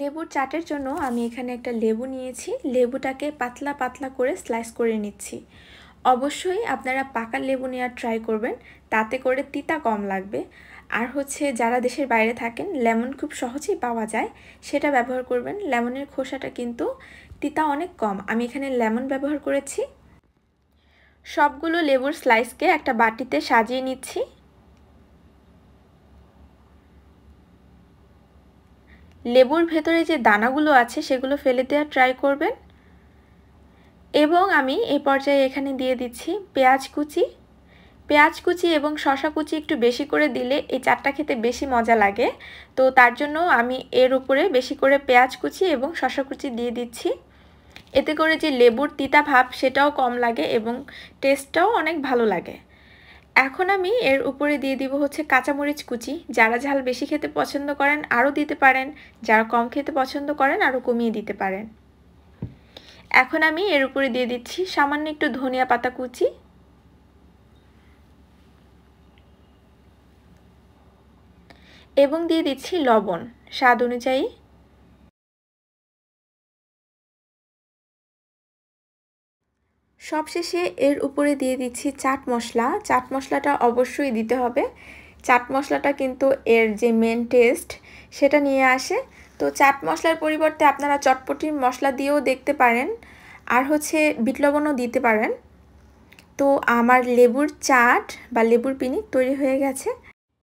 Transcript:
লেবুর চাটের জন্য আমি এখানে একটা লেবু নিয়েছি লেবুটাকে পাতলা পাতলা করে স্লাইস করে নিচ্ছি অবশ্যই আপনারা পাকা লেবু নেওয়ার ট্রাই করবেন তাতে করে তিতা কম লাগবে আর হচ্ছে যারা দেশের বাইরে থাকেন লেমন খুব সহজেই পাওয়া যায় সেটা ব্যবহার করবেন লেমনের খোসাটা কিন্তু তিতা অনেক কম আমি এখানে লেমন ব্যবহার করেছি সবগুলো লেবুর স্লাইসকে একটা বাটিতে সাজিয়ে নিচ্ছি লেবুর ভেতরে যে দানাগুলো আছে সেগুলো ফেলে দেওয়ার ট্রাই করবেন এবং আমি এ পর্যায়ে এখানে দিয়ে দিচ্ছি পেঁয়াজ কুচি পেঁয়াজ কুচি এবং শশা কুচি একটু বেশি করে দিলে এই চাটটা খেতে বেশি মজা লাগে তো তার জন্য আমি এর উপরে বেশি করে পেঁয়াজ কুচি এবং শশা কুচি দিয়ে দিচ্ছি এতে করে যে লেবুর তিতা ভাব সেটাও কম লাগে এবং টেস্টটাও অনেক ভালো লাগে এখন আমি এর উপরে দিয়ে দিব হচ্ছে কাঁচামরিচ কুচি যারা ঝাল বেশি খেতে পছন্দ করেন আরও দিতে পারেন যারা কম খেতে পছন্দ করেন আরও কমিয়ে দিতে পারেন এখন আমি এর উপরে দিয়ে দিচ্ছি সামান্য একটু ধনিয়া পাতা কুচি এবং দিয়ে দিচ্ছি লবণ স্বাদ অনুযায়ী সবশেষে এর উপরে দিয়ে দিচ্ছি চাট মশলা চাট মশলাটা অবশ্যই দিতে হবে চাট মশলাটা কিন্তু এর যে মেন টেস্ট সেটা নিয়ে আসে তো চাট মশলার পরিবর্তে আপনারা চটপটির মশলা দিয়েও দেখতে পারেন আর হচ্ছে বিট লবণও দিতে পারেন তো আমার লেবুর চাট বা লেবুর পিনি তৈরি হয়ে গেছে